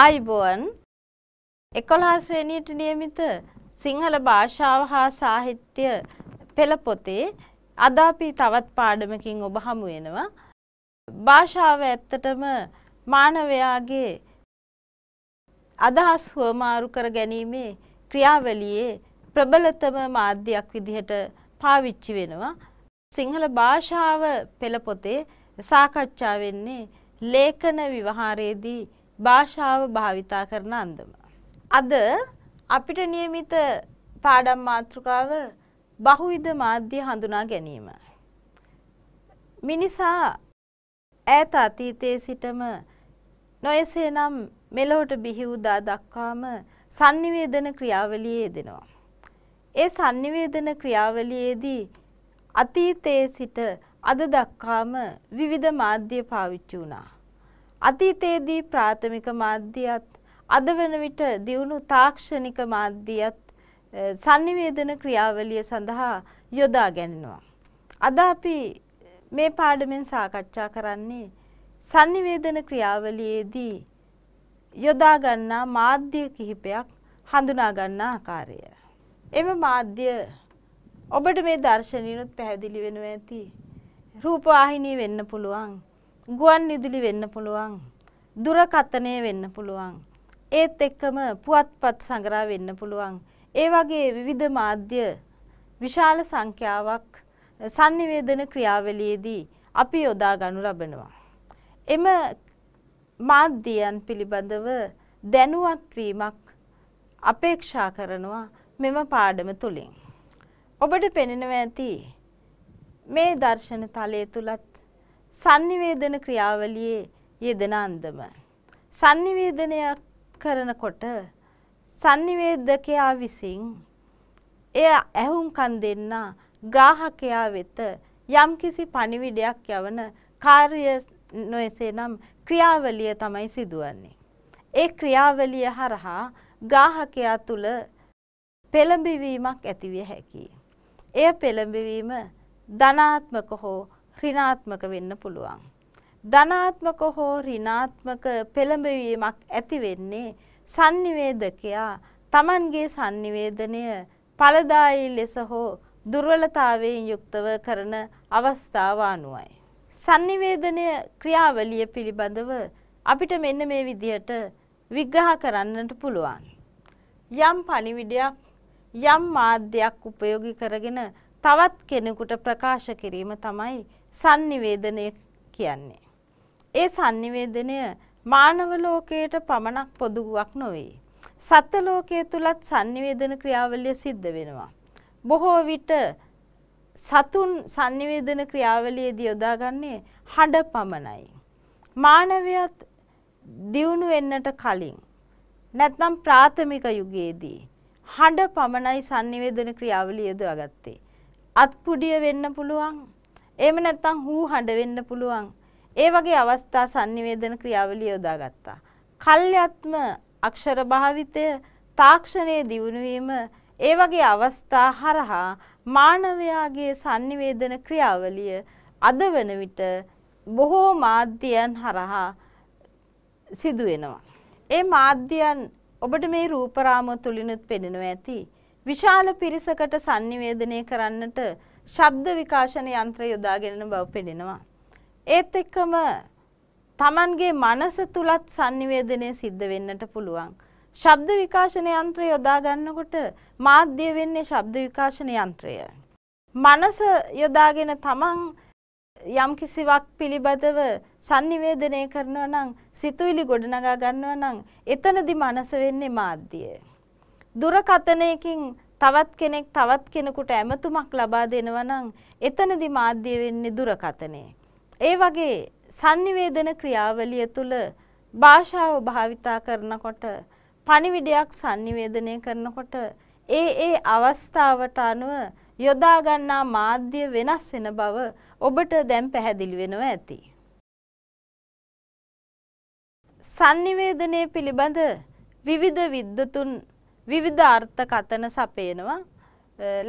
ආයිබෝන් 11 ශ්‍රේණියට નિયમિત සිංහල භාෂාව හා සාහිත්‍ය පෙළ පොතේ අද අපි තවත් පාඩමකින් ඔබ හමු වෙනවා. භාෂාව ඇත්තටම මානවයාගේ අදහස් හුවමාරු කර ගැනීමේ ක්‍රියාවලියේ ප්‍රබලතම මාධ්‍යයක් විදිහට පාවිච්චි වෙනවා. සිංහල භාෂාව පෙළ පොතේ සාකච්ඡා වෙන්නේ ලේඛන විවහාරයේදී භාෂාව භාවිතා කරන අන්දම. අද අපිට નિયમિત පාඩම් මාතෘකාව බහුවිධ මාධ්‍ය හඳුනා ගැනීම. මිනිසා ඈත අතීතයේ සිටම නොයසේනම් මෙලොවට බිහි වූදා දක්වාම sannivedana ක්‍රියාවලියේ යෙදෙනවා. ඒ sannivedana ක්‍රියාවලියේදී අතීතයේ සිට අද දක්වාම විවිධ මාධ්‍ය පාවිච්චි වුණා. අතීතයේදී ප්‍රාථමික මාධ්‍යයත් අද වන විට දියුණු තාක්ෂණික මාධ්‍යයත් sannivedana ක්‍රියාවලිය සඳහා යොදා ගැනෙනවා. අද අපි මේ පාඩමෙන් සාකච්ඡා කරන්නේ sannivedana ක්‍රියාවලියේදී යොදා ගන්නා මාධ්‍ය කිහිපයක් හඳුනා ගන්න ආකාරය. එම මාධ්‍ය ඔබට මේ දර්ශනිනුත් පැහැදිලි වෙනවා ඇති. රූපවාහිනී වෙන්න පුළුවන්. ගුවන් විදුලි වෙන්න පුළුවන් දුරකථනය වෙන්න පුළුවන් ඒත් එක්කම පුවත්පත් සංග්‍රහ වෙන්න පුළුවන් ඒ වගේ විවිධ මාධ්‍ය විශාල සංඛ්‍යාවක් sannivedana ක්‍රියාවලියේදී අපි යොදා ගනු ලබනවා එම මාධ්‍යයන් පිළිබඳව දැනුවත් වීමක් අපේක්ෂා කරනවා මෙම පාඩම තුලින් ඔබට පෙනෙනවා ඇති මේ දර්ශන තලය තුලත් sannivedana ක්‍රියාවලියේ යෙදෙන අන්දම sannivedanaya කරනකොට sannivedakaya විසින් එය ඇහුම්කන් දෙන්න ග්‍රාහකයා වෙත යම්කිසි පණිවිඩයක් යවන කාර්ය නොයසේනම් ක්‍රියාවලිය තමයි සිදුවන්නේ. ඒ ක්‍රියාවලිය හරහා ග්‍රාහකයා තුල පෙළඹවීමක් ඇතිවිය හැකියි. එය පෙළඹවීම ධනාත්මක හෝ ඍණාත්මක වෙන්න පුළුවන්. ධනාත්මක හෝ ඍණාත්මක පෙළඹවීමක් ඇති වෙන්නේ sannivedakaya Tamanගේ sannivedanaya ඵලදායි ලෙස හෝ දුර්වලතාවයෙන් යුක්තව කරන අවස්ථාව අනුවයි. sannivedanaya ක්‍රියාවලිය පිළිබඳව අපිට මෙන්න මේ විදිහට විග්‍රහ කරන්නට පුළුවන්. යම් පණිවිඩයක් යම් මාධ්‍යයක් උපයෝගී කරගෙන තවත් කෙනෙකුට ප්‍රකාශ කිරීම තමයි sannivedanaya කියන්නේ. ඒ sannivedanaya මානව ලෝකයට පමණක් පොදුවක් නොවේ. සත්ත්ව ලෝකයේ තුලත් sannivedana ක්‍රියාවලිය සිද්ධ වෙනවා. බොහෝ විට සතුන් sannivedana ක්‍රියාවලියේදී යොදාගන්නේ හඬ පමණයි. මානවයත් දියුණු වෙන්නට කලින් නැත්නම් ප්‍රාථමික යුගයේදී හඬ පමණයි sannivedana ක්‍රියාවලිය යොදාගත්තේ. අත්පුඩිය වෙන්න පුළුවන් එහෙම නැත්නම් හූ හඬ වෙන්න පුළුවන්. ඒ වගේ අවස්ථා sannivedana ක්‍රියාවලිය යොදාගත්තා. කල්යත්ම අක්ෂර භාවිතය තාක්ෂණයේ දියුණු වීම ඒ වගේ අවස්ථා හරහා මානවයාගේ sannivedana ක්‍රියාවලිය අද වෙන විට බොහෝ මාධ්‍යයන් හරහා සිදු වෙනවා. ඒ මාධ්‍යයන් ඔබට මේ රූපරාම තුලිනුත් පෙනෙනවා ඇති. විශාල පිරිසකට sannivedanaya කරන්නට ශබ්ද විකාශන යන්ත්‍රය යොදාගෙන බව පෙනෙනවා. ඒත් එක්කම Tamanගේ මනස තුලත් sannivedanaya සිද්ධ වෙන්නට පුළුවන්. ශබ්ද විකාශන යන්ත්‍රය යොදා ගන්නකොට මාධ්‍ය වෙන්නේ ශබ්ද විකාශන යන්ත්‍රය. මනස යොදාගෙන Taman යම් කිසිවක් පිළිබඳව sannivedanaya කරනවා නම් සිතුවිලි ගොඩනගා ගන්නවා නම් එතනදි මනස වෙන්නේ මාධ්‍ය. දුරකතනයකින් තවත් කෙනෙක් තවත් කෙනෙකුට ඇමතුමක් ලබා දෙනවා නම් එතනදි මාධ්‍ය වෙන්නේ දුරකථනය. ඒ වගේ sannivedana ක්‍රියාවලිය තුල භාෂාව භාවිතා කරනකොට පණිවිඩයක් sannivedanaya කරනකොට ඒ ඒ අවස්ථාවට අනුව යොදා ගන්නා මාධ්‍ය වෙනස් වෙන බව ඔබට දැන් පැහැදිලි වෙනවා ඇති. sannivedanaya පිළිබඳ විවිධ විද්වතුන් විවිධ අර්ථකතන සපයනවා.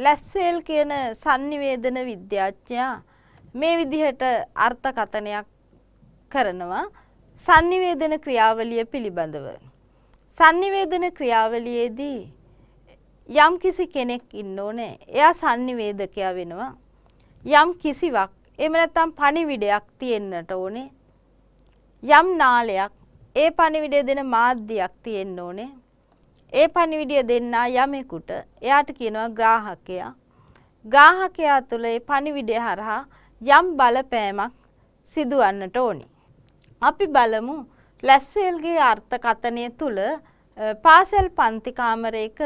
ලැස්සේල් කියන sannivedana විද්‍යාඥයා මේ විදිහට අර්ථකතනයක් කරනවා sannivedana ක්‍රියාවලිය පිළිබඳව. sannivedana ක්‍රියාවලියේදී යම් කිසි කෙනෙක් ඉන්න ඕනේ. එයා sannivedakaya වෙනවා. යම් කිසිවක් එහෙම නැත්නම් පණිවිඩයක් තියෙන්නට ඕනේ. යම් නාලයක් ඒ පණිවිඩය දෙන මාධ්‍යයක් තියෙන්න ඕනේ. ඒ පණිවිඩය දෙන්නා යමෙකුට එයාට කියනවා ග්‍රාහකයා. ග්‍රාහකයා තුළ ඒ පණිවිඩය හරහා යම් බලපෑමක් සිදුවන්නට ඕනි. අපි බලමු ලැස්වේල්ගේ අර්ථකථනය තුළ පාසල් පන්ති කාමරයක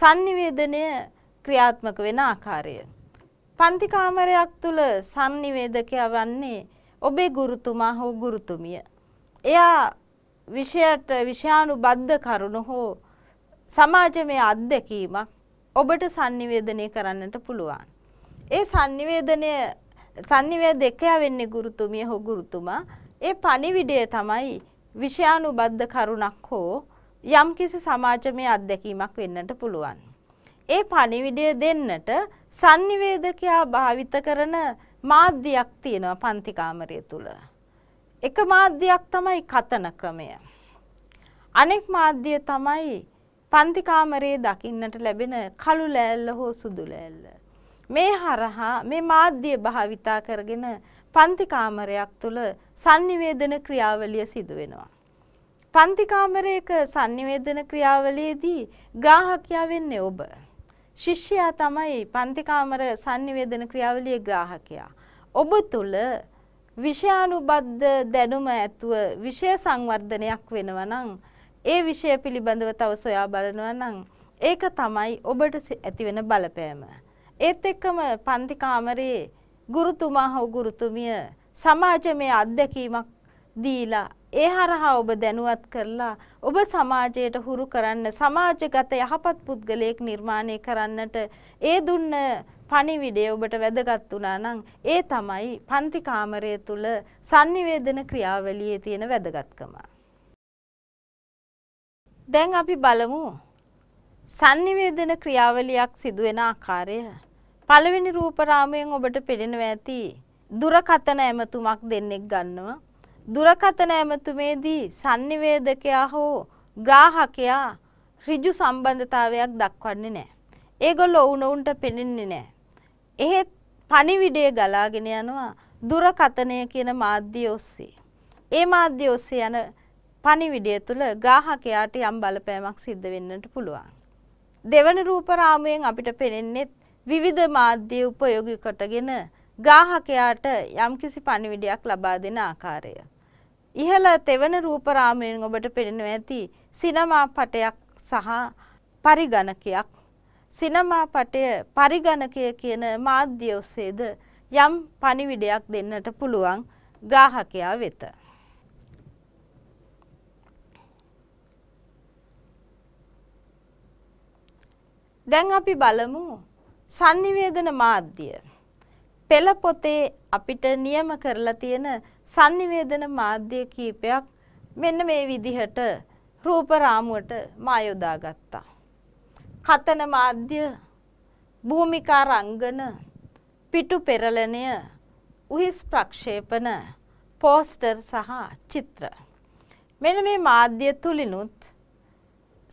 sannivedanaya ක්‍රියාත්මක වෙන ආකාරය. පන්ති කාමරයක් තුල sannivedakaya වන්නේ ඔබේ ගුරුතුමා හෝ ගුරුතුමිය. එයා විෂයට විෂානුබද්ධ කරුණු හෝ සමාජමය අත්දැකීමක් ඔබට sannivedanaya කරන්නට පුළුවන්. ඒ sannivedanaya sannivedakaya වෙන්නේ ගුරුතුමිය හෝ ගුරුතුමා. ඒ පණිවිඩය තමයි විෂයානුබද්ධ කරුණක් හෝ යම්කිසි සමාජමය අත්දැකීමක් වෙන්නට පුළුවන්. ඒ පණිවිඩය දෙන්නට sannivedakaya භාවිත කරන මාධ්‍යයක් තියෙනවා පන්ති කාමරය තුල. එක මාධ්‍යයක් තමයි කතන ක්‍රමය. අනෙක් මාධ්‍යය තමයි පන්ති කාමරයේ දකින්නට ලැබෙන කළු ලෑල්ල හෝ සුදු ලෑල්ල මේ හරහා මේ මාධ්‍ය භාවිතා කරගෙන පන්ති කාමරයක් තුල sannivedana ක්‍රියාවලිය සිදු වෙනවා පන්ති කාමරයක sannivedana ක්‍රියාවලියේදී ග්‍රාහකයා වෙන්නේ ඔබ ශිෂ්‍යයා තමයි පන්ති කාමර sannivedana ක්‍රියාවලියේ ග්‍රාහකයා ඔබ තුල විෂයානුබද්ධ දැනුම ඇතුව විෂය සංවර්ධනයක් වෙනවා නම් ඒ විෂය පිළිබඳව තව සොයා බලනවා නම් ඒක තමයි ඔබට ඇතිවෙන බලපෑම. ඒත් එක්කම පන්ති කාමරයේ ගුරුතුමා හෝ ගුරුතුමිය සමාජමය අත්දැකීමක් දීලා ඒ හරහා ඔබ දැනුවත් කරලා ඔබ සමාජයට හුරු කරන්න සමාජගත යහපත් පුද්ගලයෙක් නිර්මාණය කරන්නට ඒ දුන්න පණිවිඩය ඔබට වැදගත් වුණා නම් ඒ තමයි පන්ති කාමරය තුල sannivedana ක්‍රියාවලියේ තියෙන වැදගත්කම. දැන් අපි බලමු sannivedana ක්‍රියාවලියක් සිදුවෙන ආකාරය. පළවෙනි රූප රාමයෙන් ඔබට පෙනෙනවා ඇති දුරකතන ඇමතුමක් දෙන්නෙක් ගන්නවා. දුරකතන ඇමතුමේදී sannivedakaya හෝ ග්‍රාහකයා ඍජු සම්බන්ධතාවයක් දක්වන්නේ නැහැ. ඒගොල්ලෝ වුණුන්ට පෙනෙන්නේ නැහැ. එහෙත් පණිවිඩය ගලාගෙන යනවා දුරකතනය කියන මාධ්‍ය ඔස්සේ. ඒ මාධ්‍ය ඔස්සේ යන පණිවිඩය තුළ ග්‍රාහකයාට යම් බලපෑමක් සිද්ධ වෙන්නට පුළුවන්. දෙවන රූපරාමයෙන් අපිට පෙනෙන්නේත් විවිධ මාධ්‍ය උපයෝගී කොටගෙන ග්‍රාහකයාට යම්කිසි පණිවිඩයක් ලබා දෙන ආකාරය. ඉහළ තෙවන රූපරාමයෙන් ඔබට පෙනෙනවා ඇති සිනමා පටයක් සහ පරිගණකයක්. සිනමා පටය පරිගණකය කියන මාධ්‍ය ඔස්සේද යම් පණිවිඩයක් දෙන්නට පුළුවන් ග්‍රාහකයා වෙත. දැන් අපි බලමු sannivedana මාධ්‍ය. පෙළ පොතේ අපිට නියම කරලා තියෙන sannivedana මාධ්‍ය කීපයක් මෙන්න මේ විදිහට රූප රාමුවට මා යොදාගත්තා. කතන මාධ්‍ය, භූමිකා රංගන, පිටු පෙරලණය, උහිස් ප්‍රක්ෂේපන, පෝස්ටර් සහ චිත්‍ර. මෙන්න මේ මාධ්‍ය තුලිනුත්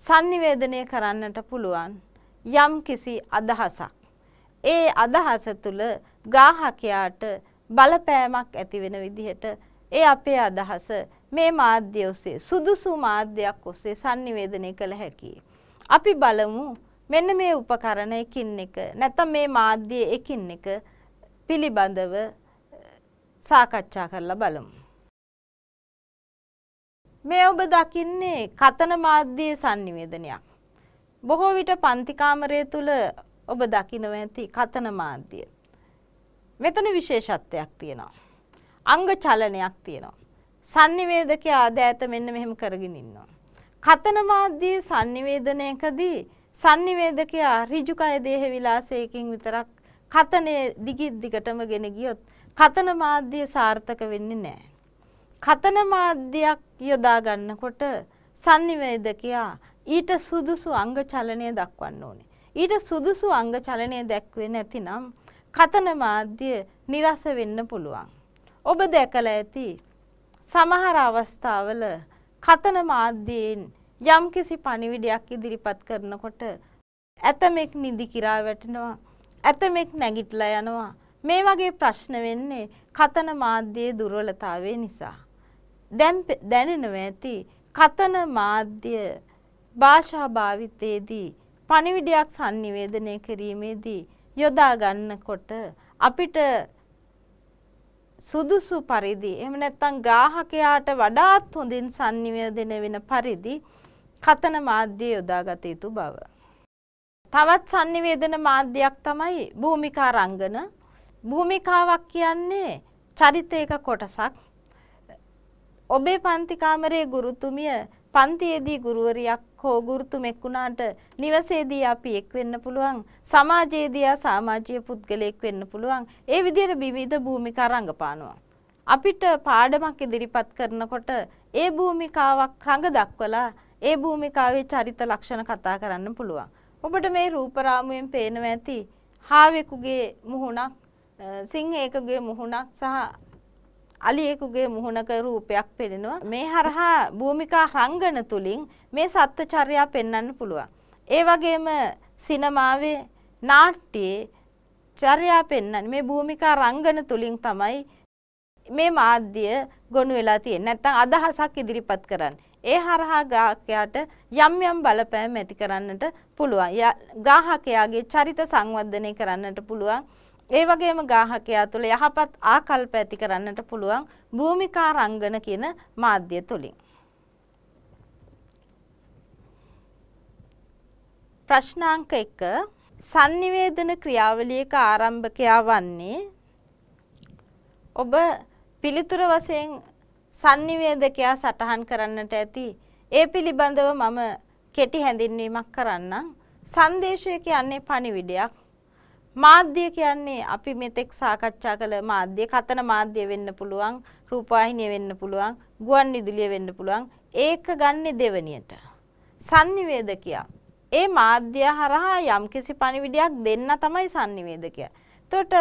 sannivedanaya කරන්නට පුළුවන්. යම් කිසි අදහසක්. ඒ අදහස තුළ ග්‍රාහකයාට බලපෑමක් ඇති වෙන විදිහට ඒ අපේ අදහස මේ මාධ්‍ය ඔස්සේ සුදුසු මාධ්‍යයක් ඔස්සේ sannivedanaya කළ හැකියි. අපි බලමු මෙන්න මේ උපකරණ එකින් එක නැත්නම් මේ මාධ්‍ය එකින් එක පිළිබඳව සාකච්ඡා කරලා බලමු. මේ ඔබ දකින්නේ කතන මාධ්‍යයේ sannivedanayak. බොහෝ විට පන්තිකාමරය තුළ ඔබ දකිනව ඇති කතන මාධ්‍ය. මෙතන විශේෂත්වයක් තියෙනවා. අංග චලනයක් තියෙනවා. සංනිවේදකය ආදෑත මෙන්න මෙහෙම කරගෙන ඉන්නවා. කතන මාධ්‍යයේ සංනිවේදනයකදී සංනිවේදකයා ඍජුකය දේහ විලාසයකින් විතරක් කතනේ දිගින් දිගටම ගෙන ගියොත් කතන මාධ්‍ය සාර්ථක වෙන්නේ නැහැ. කතන මාධ්‍යයක් යොදා ගන්නකොට සංනිවේදකයා ඊට සුදුසු අංග චලනය දක්වන්න ඕනේ. ඊට සුදුසු අංග චලනය දැක්වේ නැතිනම් කතන මාධ්‍ය නිරස වෙන්න පුළුවන්. ඔබ දැකලා ඇති සමහර අවස්ථාවල කතන මාධ්‍යයෙන් යම්කිසි පණිවිඩයක් ඉදිරිපත් කරනකොට ඇතමෙක් නිදි කිරා වැටෙනවා ඇතමෙක් නැගිටලා යනවා මේ වගේ ප්‍රශ්න වෙන්නේ කතන මාධ්‍යයේ දුර්වලතාවය නිසා දැන් දැනෙනවා ඇති කතන මාධ්‍ය භාෂා භාවිතයේදී පණිවිඩයක් sannivedanaya කිරීමේදී යොදා ගන්නකොට අපිට සුදුසු පරිදි එහෙම නැත්නම් ග්‍රාහකයාට වඩාත් හොඳින් sannivedana වෙන පරිදි කතන මාධ්‍ය යොදාගත යුතු බව. තවත් sannivedana මාධ්‍යයක් තමයි භූමිකා රංගන. භූමිකාවක් කියන්නේ චරිතයක කොටසක්. ඔබේ පන්ති කාමරයේ ගුරුතුමිය පන්තියේදී ගුරුවරියක් හෝ ගුරුතුමෙක් වුණාට නිවසේදී අපි එක් වෙන්න පුළුවන් සමාජයේදී සමාජීය පුද්ගලයෙක් වෙන්න පුළුවන් ඒ විදිහට විවිධ භූමිකා රඟපානවා අපිට පාඩමක් ඉදිරිපත් කරනකොට ඒ භූමිකාවක් රඟ දක්වලා ඒ භූමිකාවේ චරිත ලක්ෂණ කතා කරන්න පුළුවන් ඔබට මේ රූප රාමුවෙන් පේනවා ඇති හාවෙකුගේ මුහුණක් සිංහයකගේ මුහුණක් සහ අලියෙකුගේ මුහුණක රූපයක් පෙනෙනවා. මේ හරහා භූමිකා රංගන තුලින් මේ සත්වචර්යා පෙන්වන්න පුළුවන්. ඒ වගේම සිනමාවේ නාට්‍යයේ චර්යා පෙන්වන්නේ මේ භූමිකා රංගන තුලින් තමයි මේ මාධ්‍ය ගොනු වෙලා තියෙන්නේ. නැත්තම් අදහසක් ඉදිරිපත් කරන්නේ. ඒ හරහා ග්‍රාහකයාට යම් යම් බලපෑම් ඇති කරන්නට පුළුවන්. ග්‍රාහකයාගේ චරිත සංවර්ධනය කරන්නට පුළුවන්. ඒ වගේම ගාහකයා තුළ යහපත් ආකල්ප ඇති කරන්නට පුළුවන් භූමිකා රංගන කියන මාධ්‍ය තුලින්. ප්‍රශ්නාංක 1 sannivedana ක්‍රියාවලියක ආරම්භකයා වන්නේ ඔබ පිළිතුර වශයෙන් sannivedakaya සටහන් කරන්නට ඇති ඒ පිළිබඳව මම කෙටි හැඳින්වීමක් කරන්නම් සංදේශයක යන්නේ පණිවිඩයක් මාධ්‍ය කියන්නේ අපි මෙතෙක් සාකච්ඡා කළ මාධ්‍ය කතන මාධ්‍ය වෙන්න පුළුවන් රූපවාහිනිය වෙන්න පුළුවන් ගුවන් විදුලිය වෙන්න පුළුවන් ඒක ගන්නෙ දෙවණියට sannivedakaya ඒ මාධ්‍ය හරහා යම්කිසි පණිවිඩයක් දෙන්න තමයි sannivedakaya එතකොට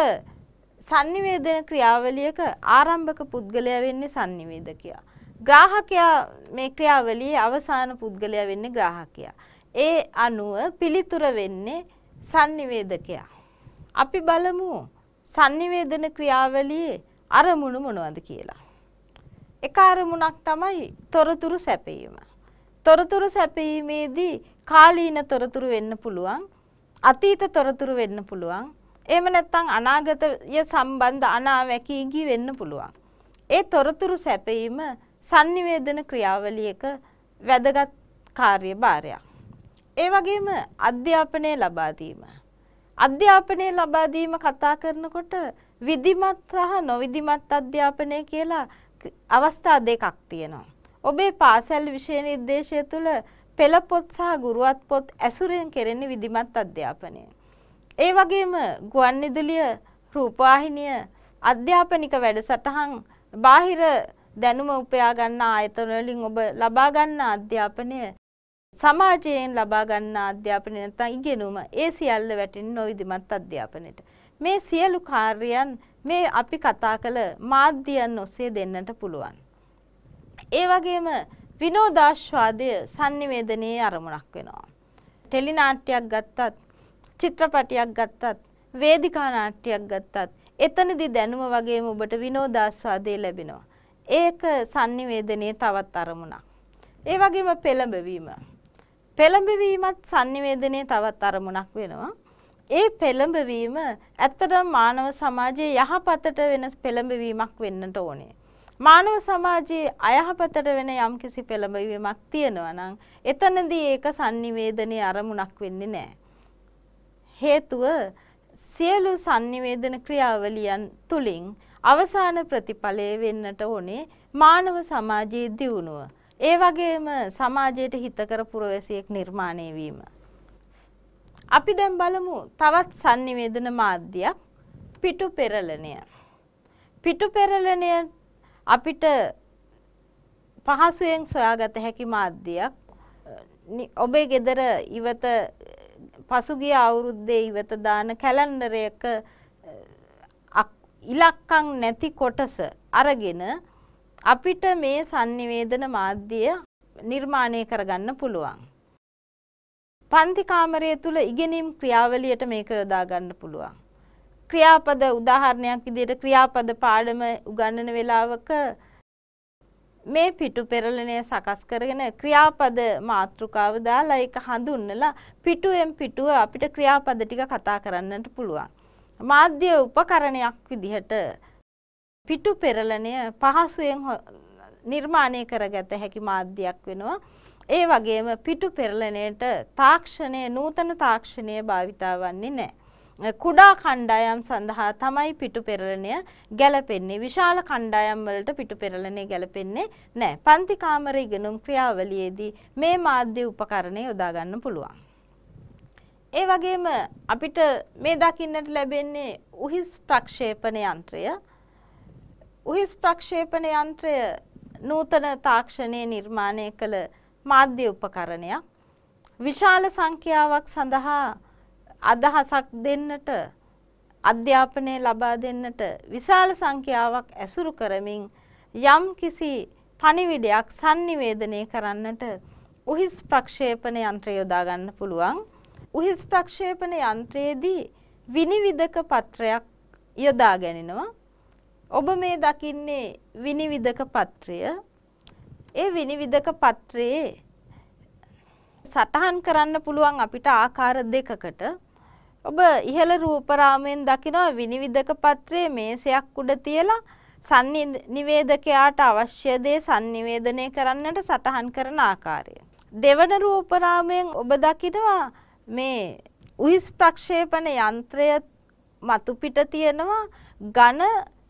sannivedana ක්‍රියාවලියක ආරම්භක පුද්ගලයා වෙන්නේ sannivedakaya ග්‍රාහකයා මේ ක්‍රියාවලියේ අවසාන පුද්ගලයා වෙන්නේ ග්‍රාහකයා ඒ අනුව පිළිතුර වෙන්නේ sannivedakaya අපි බලමු sannivedana ක්‍රියාවලියේ අරමුණු මොනවද කියලා. එක අරමුණක් තමයි තොරතුරු සැපීම. තොරතුරු සැපීමේදී කාලීන තොරතුරු වෙන්න පුළුවන්, අතීත තොරතුරු වෙන්න පුළුවන්, එහෙම නැත්නම් අනාගතය සම්බන්ධ අනාවැකීගි වෙන්න පුළුවන්. ඒ තොරතුරු සැපීම sannivedana ක්‍රියාවලියක වැදගත් කාර්යභාරයක්. ඒ වගේම අධ්‍යාපනය ලබා දීම අධ්‍යාපනය ලබා දීම කතා කරනකොට විධිමත් සහ නොවිධිමත් අධ්‍යාපනය කියලා අවස්ථා දෙකක් තියෙනවා. ඔබේ පාසල් විෂය නිර්දේශය තුළ පෙළ පොත් සහ ගුරුවත් පොත් ඇසුරෙන් කෙරෙන විධිමත් අධ්‍යාපනය. ඒ වගේම ගුවන් විදුලිය රූපවාහිනිය අධ්‍යාපනික වැඩසටහන් බාහිර දැනුම උපයා ගන්න ආයතන වලින් ඔබ ලබා ගන්න අධ්‍යාපනය සමාජයෙන් ලබා ගන්නා අධ්‍යාපනය නැත්නම් ඉගෙනුම ඒ සියල්ල වැටෙන්නේ නොවිධිමත් අධ්‍යාපනයට. මේ සියලු කාර්යයන් මේ අපි කතා කළ මාධ්‍යයන් ඔස්සේ දෙන්නට පුළුවන්. ඒ වගේම විනෝදාශ්වාදය sannivedaneye අරමුණක් වෙනවා. ටෙලි නාට්‍යයක් ගත්තත්, චිත්‍රපටයක් ගත්තත්, වේදිකා නාට්‍යයක් ගත්තත්, එතනදී දැනුම වගේම ඔබට විනෝදාස්වාදය ලැබෙනවා. ඒක sannivedaneye තවත් අරමුණක්. ඒ වගේම පෙළඹවීම පෙළඹවීමත් sannivedanaya තවත් අරමුණක් වෙනවා. ඒ පෙළඹවීම ඇත්තටම මානව සමාජයේ යහපතට වෙන පෙළඹවීමක් වෙන්නට ඕනේ. මානව සමාජයේ අයහපතට වෙන යම්කිසි පෙළඹවීමක් තියෙනවා නම් එතනදී ඒක sannivedanaya අරමුණක් වෙන්නේ නැහැ. හේතුව සියලු sannivedana ක්‍රියාවලියන් තුලින් අවසාන ප්‍රතිඵලය වෙන්නට ඕනේ මානව සමාජයේ දියුණුව. ඒ වගේම සමාජයට හිතකර පුරවැසියෙක් නිර්මාණය වීම. අපි දැන් බලමු තවත් sannivedana මාධ්‍යයක් පිටු පෙරලණය. පිටු පෙරලණය අපිට පහසුවෙන් සොයාගත හැකි මාධ්‍යයක්. ඔබේ ගෙදර ඉවත පසුගිය අවුරුද්දේ ඉවත දාන කැලන්ඩරයක ඉලක්කම් නැති කොටස අරගෙන අපිට මේ sannivedana මාධ්‍යය නිර්මාණය කරගන්න පුළුවන්. පන්ති කාමරය තුල ඉගෙනීම් ක්‍රියාවලියට මේක යොදා ගන්න පුළුවන්. ක්‍රියාපද උදාහරණයක් විදිහට ක්‍රියාපද පාඩම උගන්වන වෙලාවක මේ පිටු පෙරලණය සකස් කරගෙන ක්‍රියාපද මාතෘකාව දාලා ඒක හඳුන්වලා පිටුවෙන් පිටුව අපිට ක්‍රියාපද ටික කතා කරන්නට පුළුවන්. මාධ්‍ය උපකරණයක් විදිහට පිටු පෙරලණය පහසුවෙන් නිර්මාණය කරගත හැකි මාධ්‍යයක් වෙනවා. ඒ වගේම පිටු පෙරලණයට තාක්ෂණය නූතන තාක්ෂණය භාවිතා වන්නේ නැහැ. කුඩා කණ්ඩායම් සඳහා තමයි පිටු පෙරලණය ගැලපෙන්නේ. විශාල කණ්ඩායම් වලට පිටු පෙරලණය ගැලපෙන්නේ නැහැ. පන්ති කාමර ඉගෙනුම් ක්‍රියාවලියේදී මේ මාධ්‍ය උපකරණය යොදා ගන්න පුළුවන්. ඒ වගේම අපිට මේ දකින්නට ලැබෙන්නේ උහිස් ප්‍රක්ෂේපණ යන්ත්‍රය. උහිස් ප්‍රක්ෂේපණ යන්ත්‍රය නූතන තාක්ෂණයේ නිර්මාණය කළ මාධ්‍ය උපකරණයක්. විශාල සංඛ්‍යාවක් සඳහා අදහසක් දෙන්නට අධ්‍යාපනය ලබා දෙන්නට විශාල සංඛ්‍යාවක් ඇසුරු කරමින් යම් කිසි පණිවිඩයක් sannivedanaya කරන්නට උහිස් ප්‍රක්ෂේපණ යන්ත්‍රය යොදා ගන්න පුළුවන්. උහිස් ප්‍රක්ෂේපණ යන්ත්‍රයේදී විනිවිදක පත්‍රයක් යොදා ගැනෙනවා. ඔබ මේ දකින්නේ විනිවිදක පත්‍රය. ඒ විනිවිදක පත්‍රයේ සටහන් කරන්න පුළුවන් අපිට ආකාර දෙකකට. ඔබ ඉහළ රූපරාමයෙන් දකිනවා විනිවිදක පත්‍රයේ මේසයක් උඩ තියලා සන්නිවේදකයාට අවශ්‍ය දේ sannivedanaya කරන්නට සටහන් කරන ආකාරය. දෙවන රූපරාමයෙන් ඔබ දකිනවා මේ උහිස් ප්‍රක්ෂේපණ යන්ත්‍රය මතු පිට තියෙනවා ඝන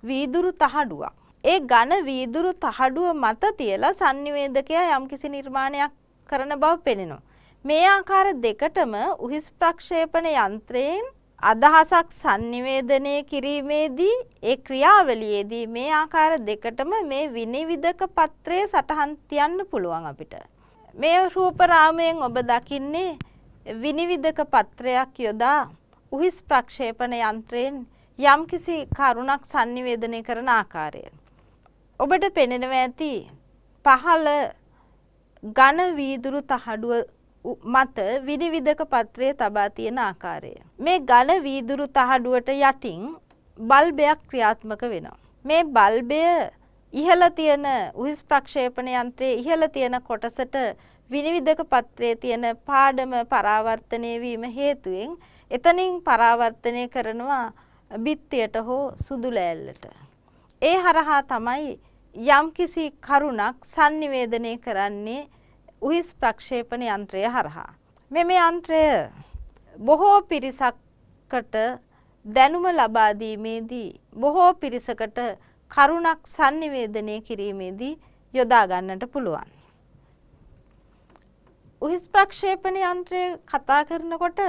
වීදුරු තහඩුවක්. ඒ ඝන වීදුරු තහඩුව මත තියලා sannivedakaya යම්කිසි නිර්මාණයක් කරන බව පෙනෙනවා. මේ ආකාර දෙකටම උහිස් ප්‍රක්ෂේපණ යන්ත්‍රයෙන් අදහසක් sannivedanaya කිරීමේදී ඒ ක්‍රියාවලියේදී මේ ආකාර දෙකටම මේ විනිවිදක පත්‍රයේ සටහන් තියන්න පුළුවන් අපිට. මේ රූප රාමයෙන් ඔබ දකින්නේ විනිවිදක පත්‍රයක් යොදා උහිස් ප්‍රක්ෂේපණ යන්ත්‍රයෙන් යම්කිසි කරුණක් sannivedanaya කරන ආකාරය. ඔබට පෙනෙනවා ඇති පහළ ඝන වීදුරු තහඩුව මත විනිවිදක පත්‍රය තබා තියෙන ආකාරය. මේ ඝන වීදුරු තහඩුවට යටින් බල්බයක් ක්‍රියාත්මක වෙනවා. මේ බල්බය ඉහළ තියෙන උහිස් ප්‍රක්ෂේපණ යන්ත්‍රයේ ඉහළ තියෙන කොටසට විනිවිදක පත්‍රයේ තියෙන පාඩම පරාවර්තනය වීම හේතුවෙන් එතනින් පරාවර්තනය කරනවා බිත්තියට හෝ සුදු ලෑල්ලට. ඒ හරහා තමයි යම්කිසි කරුණක් sannivedanaya කරන්නේ උහිස් ප්‍රක්ෂේපණ යන්ත්‍රය හරහා. මෙම යන්ත්‍රය බොහෝ පිරිසකට දැනුම ලබා දීමේදී බොහෝ පිරිසකට කරුණක් sannivedanaya කිරීමේදී යොදා ගන්නට පුළුවන්. උහිස් ප්‍රක්ෂේපණ යන්ත්‍රය කතා කරනකොට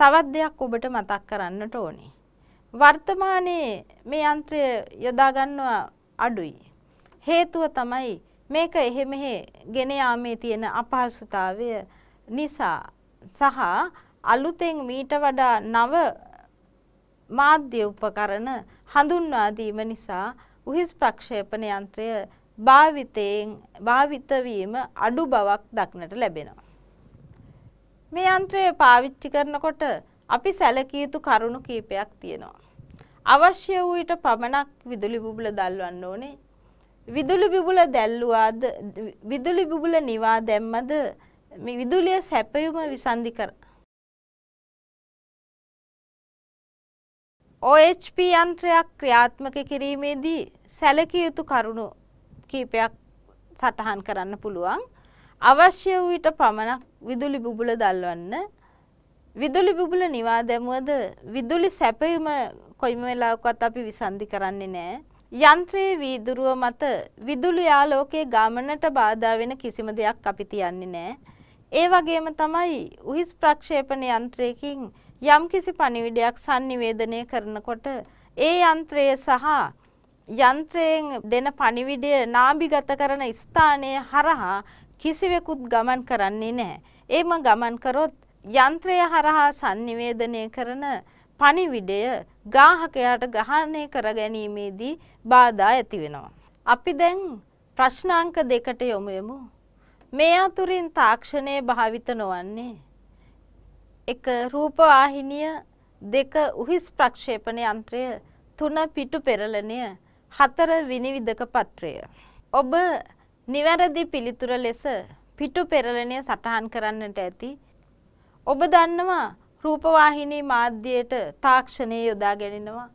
තවත් දෙයක් ඔබට මතක් කරන්නට ඕනේ. වර්තමානයේ මේ යන්ත්‍රය යොදා ගන්නවා අඩුයි. හේතුව තමයි මේක එහෙ මෙහෙ ගෙන යාමේ තියෙන අපහසුතාවය නිසා සහ අලුතෙන් මීට වඩා නව මාධ්‍ය උපකරණ හඳුන්වා දීම නිසා උහිස් ප්‍රක්ෂේපණ යන්ත්‍රය භාවිතයෙන් භාවිත වීම අඩු බවක් දක්නට ලැබෙනවා. මේ යන්ත්‍රය පාවිච්චි කරනකොට අපි සැලකිය යුතු කරුණු කීපයක් තියෙනවා. අවශ්‍ය වූ පමණක් විදුලි බුබුල දල්වන්න ඕනේ. විදුලි බුබුල දැල්ලුවාද විදුලි බුබුල නිවා දැම්මද මේ විදුලිය සැපයුම විසන්ධි කර OHP යන්ත්‍රයක් ක්‍රියාත්මක කිරීමේදී සැලකිය යුතු කරුණු කීපයක් සටහන් කරන්න පුළුවන් අවශ්‍ය වූ විට පමණක් විදුලි බුබුල දල්වන්න විදුලි බුබුල නිවා දැමුවද විදුලි සැපයුම කොයිම වෙලාවකවත් අපි විසන්ධි කරන්නේ නැහැ. යන්ත්‍රයේ වීදුරුව මත විදුලි ආලෝකයේ ගමනට බාධා වෙන කිසිම දෙයක් අපි තියන්නේ නැහැ. ඒ වගේම තමයි උහිස් ප්‍රක්ෂේපණ යන්ත්‍රයකින් යම්කිසි පණිවිඩයක් sannivedanaya කරනකොට ඒ යන්ත්‍රය සහ යන්ත්‍රයෙන් දෙන පණිවිඩය නාභිගත කරන ස්ථානය හරහා කිසිවෙකුත් ගමන් කරන්නේ නැහැ. ඒම ගමන් කරොත් යන්ත්‍රය හරහා sannivedanaya කරන පණිවිඩය ග්‍රාහකයාට ග්‍රහණය කර ගැනීමේදී බාධා ඇති වෙනවා. අපි දැන් ප්‍රශ්නාංක දෙකට යොමු වෙමු. මේ අතුරින් තාක්ෂණය භාවිත නොවන්නේ එක රූපවාහිනිය දෙක උහිස් ප්‍රක්ෂේපණ යන්ත්‍රය තුන පිටු පෙරලණය හතර විනිවිදක පත්‍රය. ඔබ නිවැරදි පිළිතුර ලෙස පිටු පෙරලණය සටහන් කරන්නට ඇති. ඔබ දන්නවා රූපවාහිනී මාධ්‍යයට තාක්ෂණය යොදා ගැනෙනවා.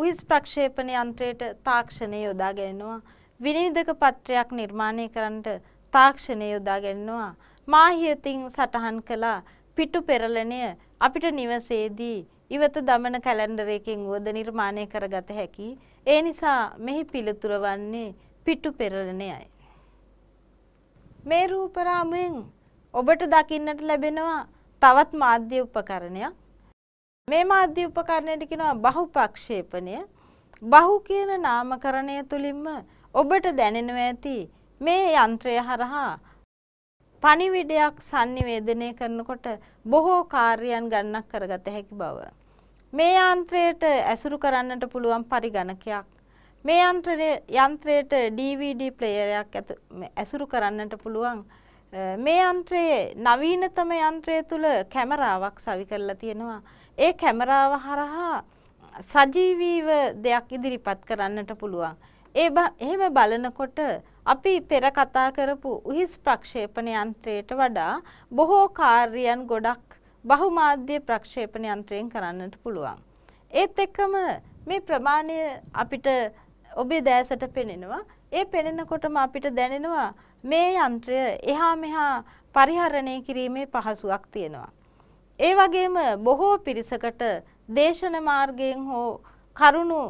උහිස් ප්‍රක්ෂේපණ යන්ත්‍රයට තාක්ෂණය යොදා ගැනෙනවා. විනිවිදක පත්‍රයක් නිර්මාණය කරන්නට තාක්ෂණය යොදා ගැනෙනවා. මාහියතින් සටහන් කළා පිටු පෙරලණය අපිට නිවසේදී ඉවත දමන කැලැන්ඩරයකින් වුවද නිර්මාණය කරගත හැකි. ඒ නිසා මෙහි පිළිතුර වන්නේ පිටු පෙරලණයයි. මේ රූපරාමයෙන් ඔබට දකින්නට ලැබෙනවා තවත් මාධ්‍ය උපකරණයක්. මේ මාධ්‍ය උපකරණයට කියනවා බහුපක්ෂේපණය. බහු කියන නාමකරණය තුලින්ම ඔබට දැනෙනව ඇති මේ යන්ත්‍රය හරහා පණිවිඩයක් sannivedanaya කරනකොට බොහෝ කාර්යයන් ගණනක් කරගත හැකි බව. මේ යන්ත්‍රයට ඇසුරු කරන්නට පුළුවන් පරිගණකයක්. මේ යන්ත්‍රයේ යන්ත්‍රයට DVD ප්ලේයරයක් ඇසුරු කරන්නට පුළුවන්. මේ යන්ත්‍රයේ නවීනතම යන්ත්‍රය තුල කැමරාවක් සවි කරලා තියෙනවා. ඒ කැමරාව හරහා සජීවීව දෙයක් ඉදිරිපත් කරන්නට පුළුවන්. ඒ එහෙම බලනකොට අපි පෙර කතා කරපු උහිස් ප්‍රක්ෂේපණ යන්ත්‍රයට වඩා බොහෝ කාර්යයන් ගොඩක් බහුමාධ්‍ය ප්‍රක්ෂේපණ යන්ත්‍රයෙන් කරන්නට පුළුවන්. ඒත් එක්කම මේ ප්‍රමාණය අපිට ඔබේ දෑසට පෙනෙනවා. ඒ පෙනෙනකොටම අපිට දැනෙනවා මේ යන්ත්‍රය එහා මෙහා පරිහරණය කිරීමේ පහසුවක් තියෙනවා. ඒ වගේම බොහෝ පිරිසකට දේශන මාර්ගයෙන් හෝ කරුණු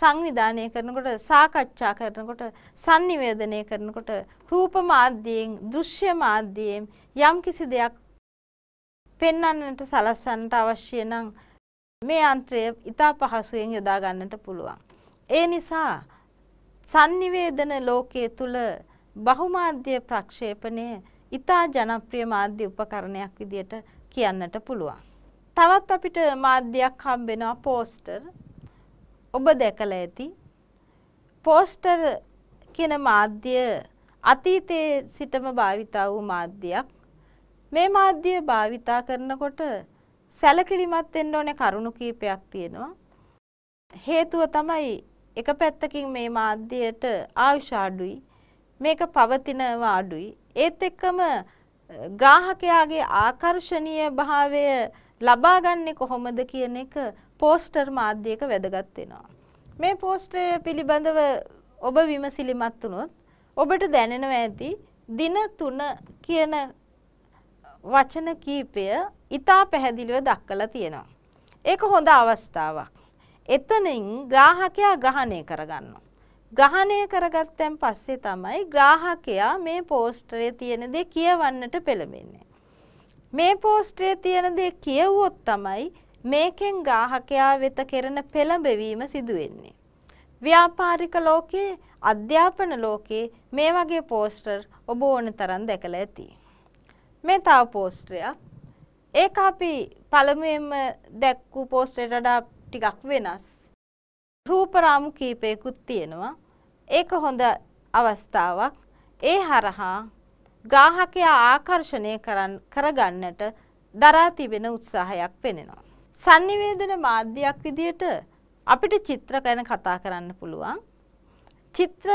සංවිධානය කරනකොට සාකච්ඡා කරනකොට sannivedanaya කරනකොට රූප මාධ්‍යයෙන් දෘශ්‍ය මාධ්‍යයෙන් යම් කිසි දෙයක් පෙන්වන්නට සලස්වන්නට අවශ්‍ය නම් මේ යන්ත්‍රය ඉතා පහසුවෙන් යොදා ගන්නට පුළුවන්. ඒ නිසා sannivedana ලෝකයේ තුල බහුමාධ්‍ය ප්‍රක්ෂේපණය ඉතා ජනප්‍රිය මාධ්‍ය උපකරණයක් විදියට කියන්නට පුළුවන්. තවත් අපිට මාධ්‍යයක් හම්බෙනවා පෝස්ටර්. ඔබ දැකලා ඇති. පෝස්ටර් කියන මාධ්‍ය අතීතයේ සිටම භාවිතා වූ මාධ්‍යයක්. මේ මාධ්‍ය භාවිතා කරනකොට සැලකිලිමත් වෙන්න ඕනේ කරුණු කීපයක් තියෙනවා. හේතුව තමයි එක පැත්තකින් මේ මාධ්‍යයට ආයුෂ අඩුයි. මේක පවතිනවා අඩුයි. ඒත් එක්කම ග්‍රාහකයාගේ ආකර්ශනීය භාවය ලබා ගන්නේ කොහොමද කියන එක පෝස්ටර් මාධ්‍යයක වැදගත් වෙනවා. මේ පෝස්ටරය පිළිබඳව ඔබ විමසිලිමත් වුණොත් ඔබට දැනෙනවා ඇති දින 3 කියන වචන කීපය ඊටා පැහැදිලිව දක්වලා තියෙනවා. ඒක හොඳ අවස්ථාවක්. එතනින් ග්‍රාහකයා ග්‍රහණය කරගන්නවා. ග්‍රහණය කරගත්තැන් පස්සේ තමයි ග්‍රාහකයා මේ පෝස්ටරේ තියෙන දේ කියවන්නට පෙළඹෙන්නේ. මේ පෝස්ටරේ තියෙන දේ කියවුවොත් තමයි මේකෙන් ග්‍රාහකයා වෙත කෙරෙන පෙළඹවීම සිදු වෙන්නේ. ව්‍යාපාරික ලෝකයේ අධ්‍යාපන ලෝකයේ මේ වගේ පෝස්ටර් ඔබ ඕන තරම් දැකලා ඇති. මේ තව පෝස්ටරයක්. ඒක අපි පළමුවෙන්ම දැක්කු පෝස්ටරේට වඩා ටිකක් වෙනස්. රූපරාමු කීපයකුත් තියෙනවා. ඒක හොඳ අවස්ථාවක්. ඒ හරහා ග්‍රාහකයා ආකර්ෂණය කරගන්නට දරා තිබෙන උත්සාහයක් පෙනෙනවා. sannivedana මාධ්‍යයක් විදියට අපිට චිත්‍ර ගැන කතා කරන්න පුළුවන්. චිත්‍ර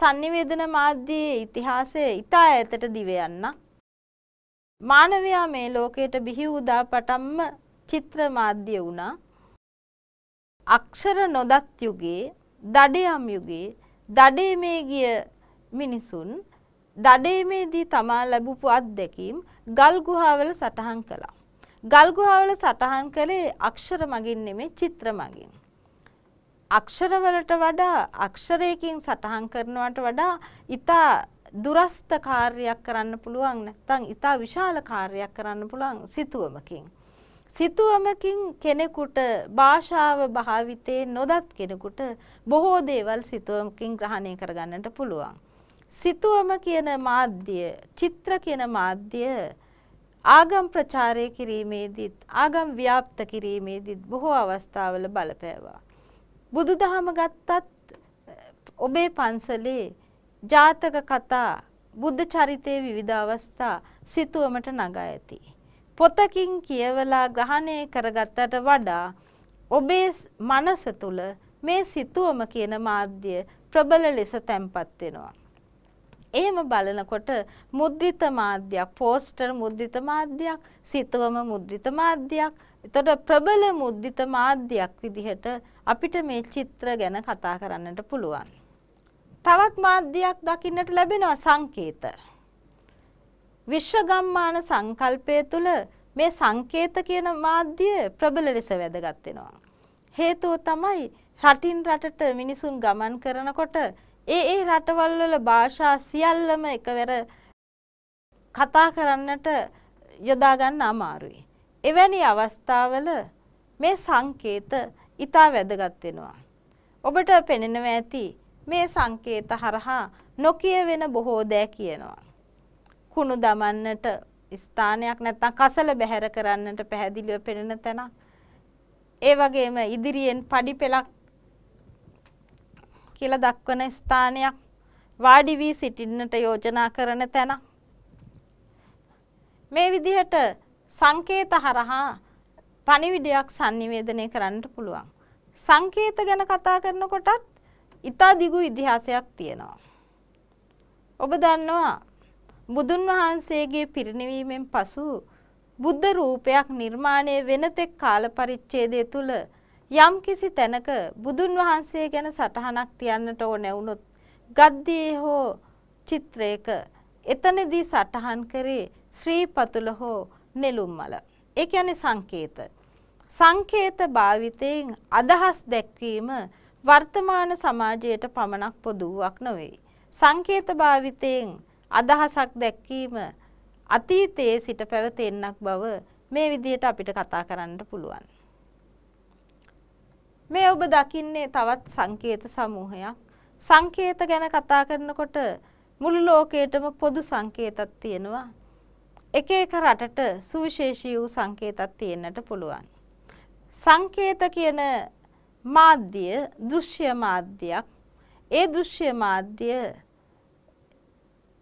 sannivedana මාධ්‍යයේ ඉතිහාසය ඉතා ඈතට දිව මානවයා මේ ලෝකයට බිහි වූදා පටන්ම චිත්‍ර මාධ්‍ය වුණා. අක්ෂර නොදත් යුගයේ, දඩයම් යුගයේ දඩේ මේ ගිය මිනිසුන් දඩේමේදී තමා ලැබපු අත්දැකීම් ගල් ගුහාවල සටහන් කළා. ගල් ගුහාවල සටහන් කළේ අක්ෂර මගින් නෙමේ චිත්‍ර මගින්. අක්ෂරවලට වඩා අක්ෂරයකින් සටහන් කරනවට වඩා ඊතා දුරස්ත කාර්යයක් කරන්න පුළුවන් නැත්නම් ඊතා විශාල කාර්යයක් කරන්න පුළුවන් සිතුවමකින්. සිතුවමකින් කෙනෙකුට භාෂාව භාවිතයේ නොදත් කෙනෙකුට බොහෝ දේවල් සිතුවමකින් ග්‍රහණය කරගන්නට පුළුවන්. සිතුවම කියන මාධ්‍ය, චිත්‍ර කියන මාධ්‍ය ආගම් ප්‍රචාරය කිරීමේදීත්, ආගම් ව්‍යාප්ත කිරීමේදීත් බොහෝ අවස්ථාවල බලපෑවා. බුදුදහම ගත්තත් ඔබේ පන්සලේ ජාතක කතා, බුද්ධ චරිතයේ විවිධ අවස්ථා සිතුවමට නගා ඇතී. පොතකින් කියවලා ග්‍රහණය කරගත්තට වඩා ඔබේ මනස තුල මේ සිතුවම කියන මාධ්‍ය ප්‍රබල ලෙස තැම්පත් වෙනවා. එහෙම බලනකොට මුද්‍රිත මාධ්‍යයක්, පෝස්ටර් මුද්‍රිත මාධ්‍යයක්, සිතුවම මුද්‍රිත මාධ්‍යයක්, එතකොට ප්‍රබල මුද්‍රිත මාධ්‍යයක් විදිහට අපිට මේ චිත්‍ර ගැන කතා කරන්නට පුළුවන්. තවත් මාධ්‍යයක් දකින්නට ලැබෙනවා සංකේත. විශ්වගම්මාන සංකල්පය තුළ මේ සංකේත කියන මාධ්‍ය ප්‍රබල ලෙස වැදගත් වෙනවා. හේතුව තමයි රටින් රටට මිනිසුන් ගමන් කරනකොට ඒ ඒ රටවල් වල භාෂා සියල්ලම එකවර කතා කරන්නට යොදා ගන්න අමාරුයි. එවැනි අවස්ථාවල මේ සංකේත ඊටා වැදගත් වෙනවා. ඔබට පෙනෙනවා ඇති මේ සංකේත හරහා නොකිය වෙන බොහෝ දෑ කියනවා. කුණු දමන්නට ස්ථානයක් නැත්තම් කසල බැහැර කරන්නට පැහැදිලිව පෙනෙන තැනක්. ඒ වගේම ඉදිරියෙන් padi පෙලක් කියලා දක්වන ස්ථානයක් වාඩි වී සිටින්නට යෝජනා කරන තැනක්. මේ විදිහට සංකේත හරහා පණිවිඩයක් sannivedanaya කරන්නට පුළුවන්. සංකේත ගැන කතා කරනකොටත් ඊට දිගු ඉතිහාසයක් තියෙනවා. ඔබ දන්නවා බුදුන් වහන්සේගේ පිරිනිවීමෙන් පසු බුද්ධ රූපයක් නිර්මාණය වෙනතෙක් කාල පරිච්ඡේදය තුල යම් කිසි තැනක බුදුන් වහන්සේ ගැන සටහනක් තියන්නට ඕන වුණොත් ගද්දියේ හෝ චිත්‍රයක එතනදී සටහන් කරේ ශ්‍රී පතුල හෝ නෙළුම් මල. ඒ කියන්නේ සංකේත. සංකේත භාවිතයෙන් අදහස් දැක්වීම වර්තමාන සමාජයට පමණක් පොදු වූවක් නොවේ. සංකේත භාවිතයෙන් අදහසක් දැක්වීම අතීතයේ සිට පැවතෙන්නක් බව මේ විදිහට අපිට කතා කරන්න පුළුවන්. මේ ඔබ දකින්නේ තවත් සංකේත සමූහයක්. සංකේත ගැන කතා කරනකොට මුළු ලෝකයටම පොදු සංකේතක් තියෙනවා. එක එක රටට සුවිශේෂී වූ සංකේතක් තියෙන්නට පුළුවන්. සංකේත කියන මාධ්‍ය දෘශ්‍ය මාධ්‍යයක්. ඒ දෘශ්‍ය මාධ්‍ය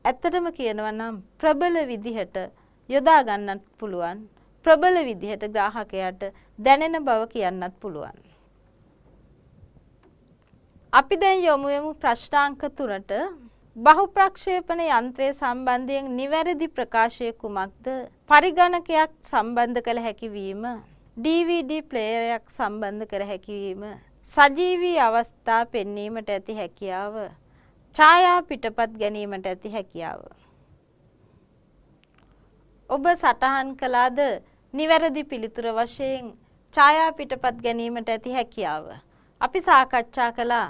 ඇත්තටම කියනවා නම් ප්‍රබල විදිහට යොදා ගන්නත් පුළුවන් ප්‍රබල විදිහට ග්‍රාහකයාට දැනෙන බව කියන්නත් පුළුවන් අපි දැන් යොමු වෙමු ප්‍රශ්නාංක තුනට බහුප්‍රක්ෂේපණ යන්ත්‍රය සම්බන්ධයෙන් නිවැරදි ප්‍රකාශය කුමක්ද පරිගණකයක් සම්බන්ධ කළ හැකිවීම DVD ප්ලේයරයක් සම්බන්ධ කර හැකිවීම සජීවී අවස්ථා පෙන්වීමට ඇති හැකියාව ඡායා පිටපත් ගැනීමට ඇති හැකියාව. ඔබ සටහන් කළාද නිවැරදි පිළිතුර වශයෙන් ඡායා පිටපත් ගැනීමට ඇති හැකියාව. අපි සාකච්ඡා කළා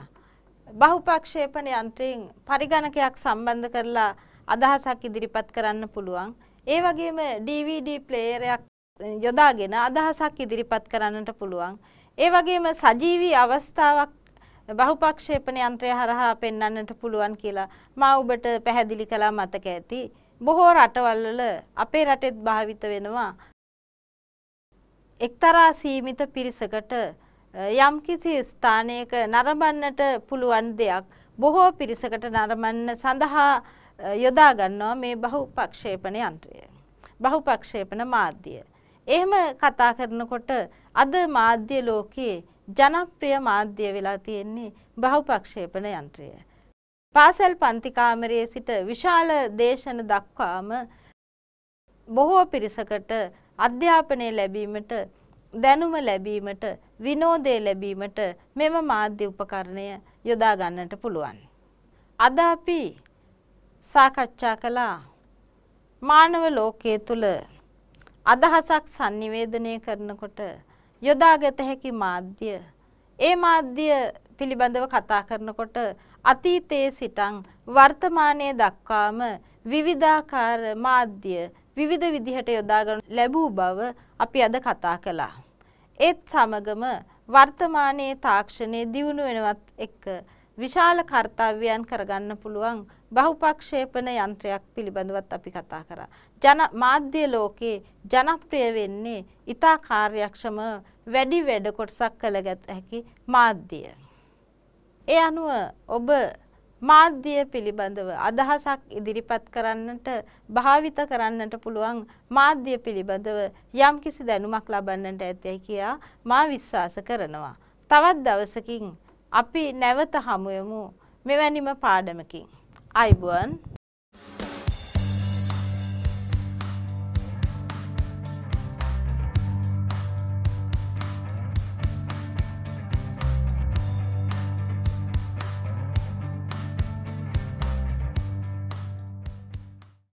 බහුපක්ෂේපණ යන්ත්‍රයෙන් පරිගණකයක් සම්බන්ධ කරලා අදහසක් ඉදිරිපත් කරන්න පුළුවන්. ඒ වගේම DVD ප්ලේයරයක් යොදාගෙන අදහසක් ඉදිරිපත් කරන්නට පුළුවන්. ඒ වගේම සජීවී අවස්ථාවක් බහුපක්ෂේපන යන්ත්‍රය හරහා පෙන්වන්නට පුළුවන් කියලා මා ඔබට පැහැදිලි කළා මතක ඇති. බොහෝ රටවල් වල අපේ රටෙත් භාවිත වෙනවා. එක්තරා සීමිත පිරිසකට යම්කිසි ස්ථානයක නරඹන්නට පුළුවන් දෙයක් බොහෝ පිරිසකට නරඹන්න සඳහා යොදා ගන්නවා මේ බහුපක්ෂේපන යන්ත්‍රය. බහුපක්ෂේපන මාධ්‍ය. එහෙම කතා කරනකොට අද මාධ්‍ය ලෝකයේ ජනප්‍රිය මාධ්‍ය වෙලා තියෙන්නේ බහුපක්ෂේපන යන්ත්‍රය. පාසල් පන්ති කාමරයේ සිට විශාල දේශන දක්වාම බොහෝ පිරිසකට අධ්‍යාපනය ලැබීමට දැනුම ලැබීමට විනෝදය ලැබීමට මෙම මාධ්‍ය උපකරණය යොදා ගන්නට පුළුවන්. අද අපි සාකච්ඡා කළා මානව ලෝකයේ තුල අදහසක් sannivedanaya කරනකොට යොදාගත හැකි මාධ්‍ය ඒ මාධ්‍ය පිළිබඳව කතා කරනකොට අතීතයේ සිටන් වර්තමානයේ දක්වාම විවිධාකාර මාධ්‍ය විවිධ විදිහට යොදාගනු ලැබූ බව අපි අද කතා කළා. ඒත් සමගම වර්තමානයේ තාක්ෂණයේ දියුණු වෙනවත් එක්ක විශාල කාර්යයන් කරගන්න පුළුවන් බහුපක්ෂේපන යන්ත්‍රයක් පිළිබඳවත් අපි කතා කරා. ජන මාධ්‍ය ලෝකේ ජනප්‍රිය වෙන්නේ ඊතා කාර්යක්ෂම වැඩි වැඩ කොටසක් කළගත හැකි මාධ්‍ය. ඒ අනුව ඔබ මාධ්‍ය පිළිබඳව අදහසක් ඉදිරිපත් කරන්නට භාවිත කරන්නට පුළුවන් මාධ්‍ය පිළිබඳව යම් කිසි දැනුමක් ලබන්නට ඇතැයි කියා මා විශ්වාස කරනවා. තවත් දවසකින් අපි නැවත හමුයමු මෙවැනිම පාඩමකින්. අයිබුවන්